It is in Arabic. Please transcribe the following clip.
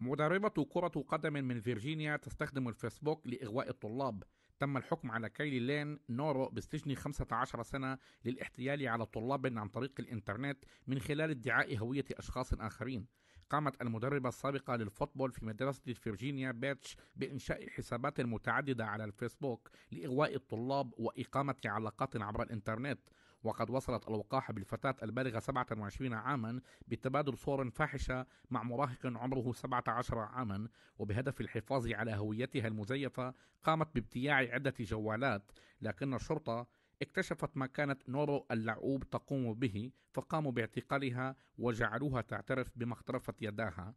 مدربة كرة قدم من فيرجينيا تستخدم الفيسبوك لإغواء الطلاب تم الحكم على كايلي لان نورو بالسجن 15 سنة للاحتيال على طلاب عن طريق الإنترنت من خلال ادعاء هوية أشخاص آخرين قامت المدربة السابقة للفوتبول في مدرسة فيرجينيا بيتش بإنشاء حسابات متعددة على الفيسبوك لإغواء الطلاب وإقامة علاقات عبر الإنترنت وقد وصلت الوقاحة بالفتاة البالغة 27 عاما بتبادل صور فاحشة مع مراهق عمره 17 عاما وبهدف الحفاظ على هويتها المزيفة قامت بابتياع عدة جوالات لكن الشرطة اكتشفت ما كانت نورو اللعوب تقوم به فقاموا باعتقالها وجعلوها تعترف بما اقترفت يداها